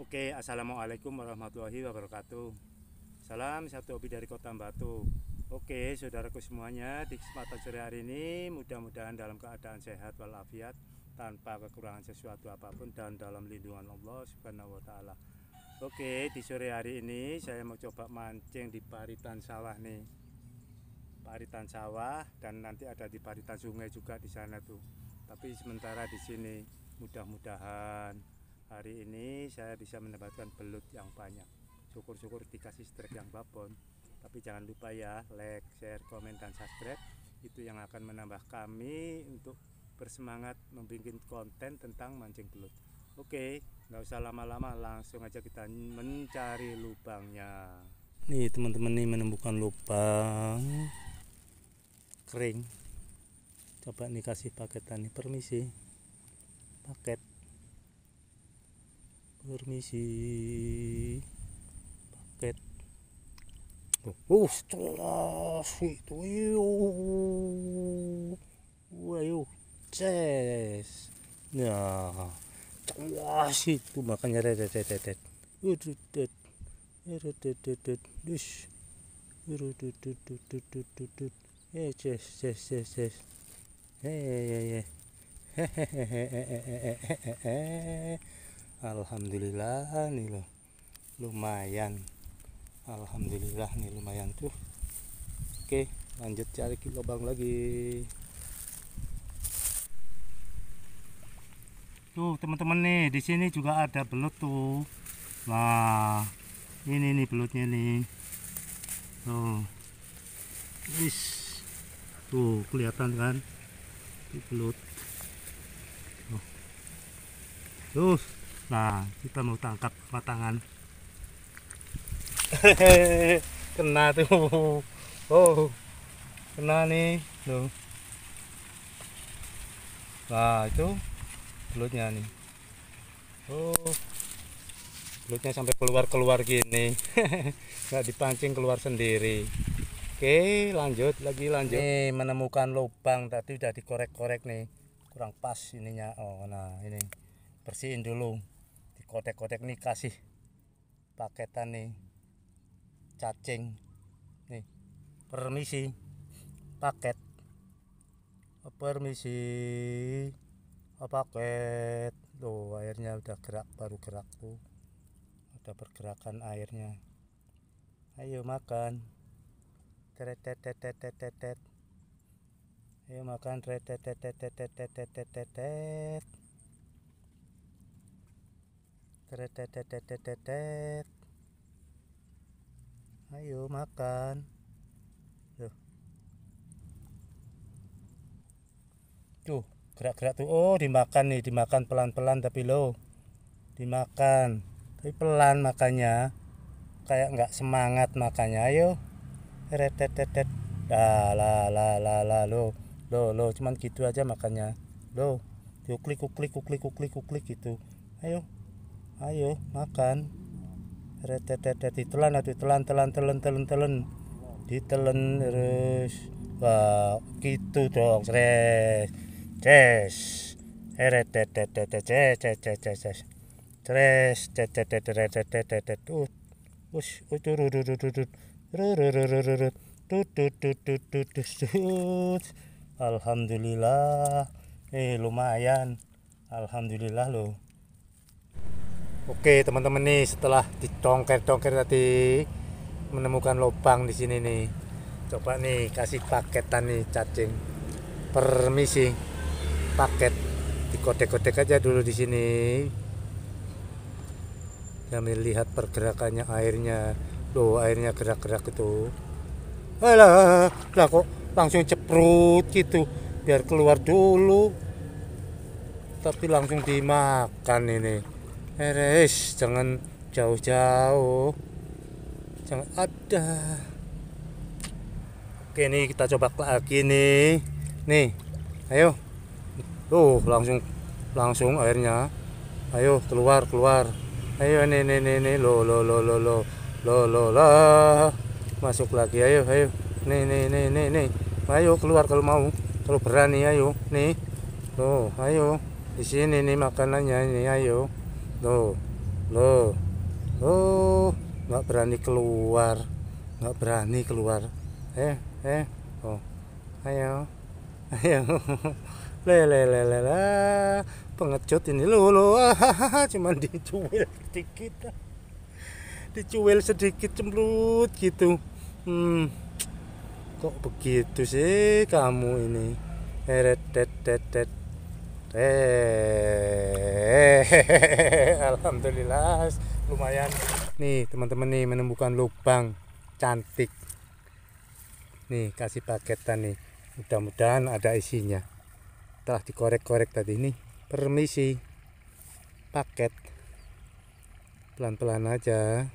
Oke, Assalamualaikum warahmatullahi wabarakatuh Salam satu hobi dari kota Batu Oke, saudaraku semuanya Di kesempatan sore hari ini Mudah-mudahan dalam keadaan sehat walafiat Tanpa kekurangan sesuatu apapun Dan dalam lindungan Allah subhanahu wa ta'ala Oke, di sore hari ini Saya mau coba mancing di paritan sawah nih Paritan sawah Dan nanti ada di paritan sungai juga di sana tuh Tapi sementara di sini Mudah-mudahan hari ini saya bisa mendapatkan belut yang banyak syukur-syukur dikasih strike yang babon tapi jangan lupa ya like, share, komen, dan subscribe itu yang akan menambah kami untuk bersemangat membuat konten tentang mancing belut oke nggak usah lama-lama langsung aja kita mencari lubangnya nih teman-teman nih menemukan lubang kering coba nih kasih paketan nih permisi paket permisi paket oh setelah itu yo ayo ces nah setelah itu makanya redet redet redet dus eh ces ces ces ces eh Alhamdulillah nih loh lumayan Alhamdulillah nih lumayan tuh oke lanjut cari lubang lagi tuh teman-teman nih di sini juga ada belut tuh nah ini nih belutnya nih tuh Is. tuh kelihatan kan di belut tuh, tuh Nah, kita mau tangkap matangan. kena tuh. Oh. Kena nih, tuh. Nah, itu belutnya nih. Oh. Belutnya sampai keluar-keluar gini. nggak dipancing keluar sendiri. Oke, lanjut lagi lanjut. Nih, menemukan lubang tadi udah dikorek-korek nih. Kurang pas ininya. Oh, nah ini. Bersihin dulu kotek-kotek nih kasih paketan nih cacing nih permisi paket permisi oh, paket tuh airnya udah gerak baru gerak tuh ada pergerakan airnya ayo makan teretetetetetetet ayo makan teretetetetetetetetet teretetetetetet ayo makan tuh tuh gerak-gerak tuh oh dimakan nih dimakan pelan-pelan tapi lo dimakan tapi pelan makannya kayak nggak semangat makannya ayo teretetetet la la la la la lo lo lo cuman gitu aja makannya lo kuklik kuklik kuklik kuklik kuklik gitu ayo ayo makan retetetet ditelan atau telan telan telan telan telan ditelan terus wah gitu dong cres cres eh, retetetet cres cres cres cres cres cres cres cres cres cres cres cres alhamdulillah eh lumayan alhamdulillah loh Oke teman-teman nih setelah ditongker-tongker tadi menemukan lubang di sini nih. Coba nih kasih paketan nih cacing. Permisi paket dikodek kode aja dulu di sini. Kami lihat pergerakannya airnya. Loh airnya gerak-gerak itu. Alah, lah kok langsung ceprut gitu biar keluar dulu tapi langsung dimakan ini Eres, eh, jangan jauh-jauh. Jangan ada. Oke nih kita coba lagi nih. Nih, ayo. Tuh langsung langsung airnya. Ayo keluar keluar. Ayo nih nih nih lo lo lo lo lo lo lo lo. Masuk lagi ayo ayo. Nih nih nih nih nih. Ayo keluar kalau mau. Kalau berani ayo. Nih. Tuh, ayo. Di sini nih makanannya ini ayo loh loh loh nggak berani keluar nggak berani keluar eh eh oh ayo ayo lele lele le. pengecut ini lo lo cuman dicuil sedikit dicuil sedikit cemplut gitu hmm, kok begitu sih kamu ini eret eh, det det det Eh, alhamdulillah lumayan. Nih teman-teman nih menemukan lubang cantik. Nih kasih paketan nih. Mudah-mudahan ada isinya. Telah dikorek-korek tadi nih. Permisi. Paket. Pelan-pelan aja.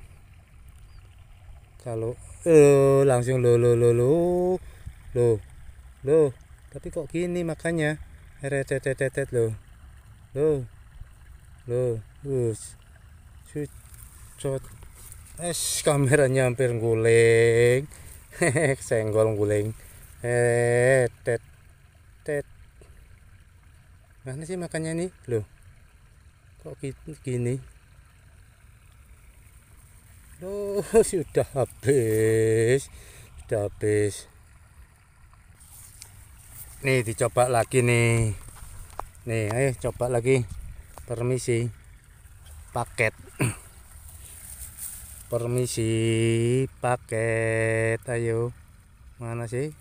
Kalau eh langsung lo lo lo lo lo lo tapi kok gini makanya lo lo lo lo, us cucot es kameranya hampir guling senggol guling eh tet mana sih makannya nih lo kok gini lo sudah habis sudah habis nih dicoba lagi nih nih ayo coba lagi permisi paket permisi paket ayo mana sih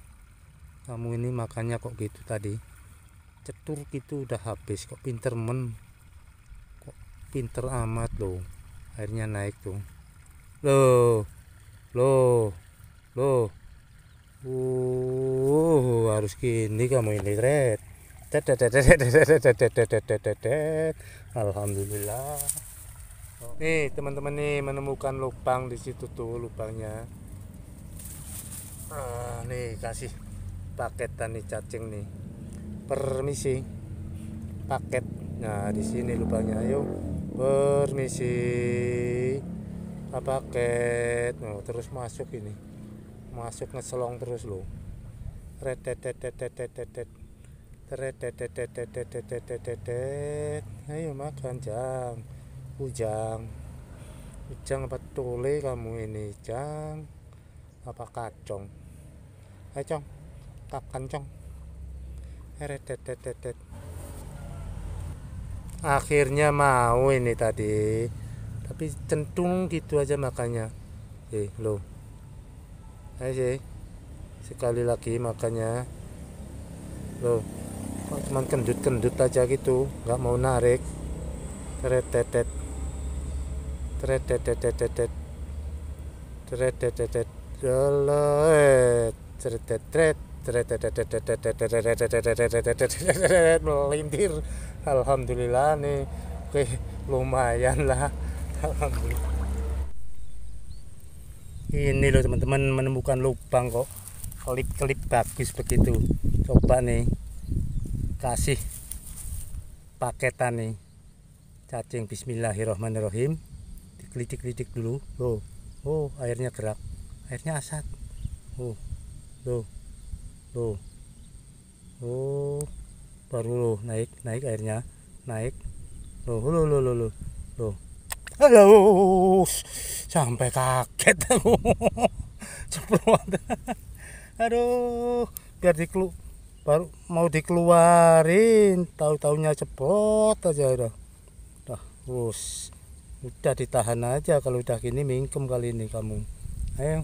kamu ini makannya kok gitu tadi cetur gitu udah habis kok pinter men kok pinter amat loh akhirnya naik tuh loh loh loh Uh, harus gini kamu ini, Red. Alhamdulillah. Nih, teman-teman nih menemukan lubang di situ tuh lubangnya. Ah, nih kasih paketan nih cacing nih. Permisi. Paket. Nah, di sini lubangnya. Ayo. Permisi. Paket. Nah, terus masuk ini masuk ngeselong terus lo ayo makan jang ujang ujang apa tole kamu ini jang apa kacong ayo cong kak kancong akhirnya mau ini tadi tapi centung gitu aja makanya eh lo sih, Sekali lagi makanya. Loh, kok cuman kendut-kendut aja gitu, nggak mau narik. Teretetet. Teretetetetetet. Teretetetet. Jelet. Teretetet. Melintir. Alhamdulillah nih. Oke, lumayan lah. Alhamdulillah ini loh teman-teman menemukan lubang kok kelip-kelip bagus begitu coba nih kasih paketan nih cacing bismillahirrohmanirrohim dikelitik-kelitik dulu loh oh airnya gerak airnya asat oh loh loh oh baru loh naik naik airnya naik loh loh loh loh loh, loh aduh Sampai kaget aku. Ceplok. Aduh, biar dikelu baru mau dikeluarin, tahu-taunya cepot aja udah. Dah, terus udah ditahan aja kalau udah gini mingkem kali ini kamu. Ayo.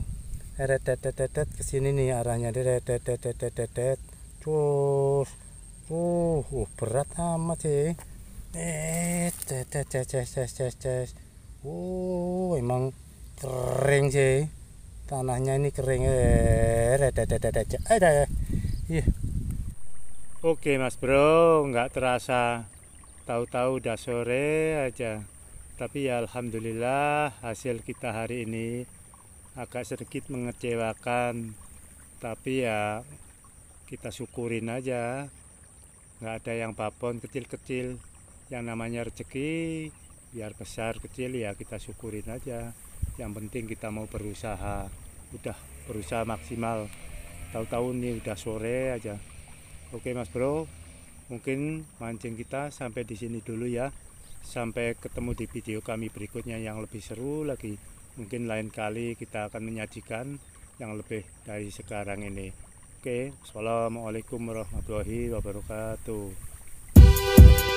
Eretetetetet ke sini nih arahnya. Eretetetetetet. Terus. Uh, uh, berat amat sih eh tes tes tes tes tes tes wow emang kering sih tanahnya ini kering eh, eh iya. Oke mas bro nggak terasa tahu-tahu udah sore aja tapi ya Alhamdulillah hasil kita hari ini agak sedikit mengecewakan tapi ya kita syukurin aja nggak ada yang babon kecil-kecil yang namanya rezeki biar besar kecil ya kita syukurin aja yang penting kita mau berusaha udah berusaha maksimal tahu-tahu ini udah sore aja oke mas bro mungkin mancing kita sampai di sini dulu ya sampai ketemu di video kami berikutnya yang lebih seru lagi mungkin lain kali kita akan menyajikan yang lebih dari sekarang ini oke assalamualaikum warahmatullahi wabarakatuh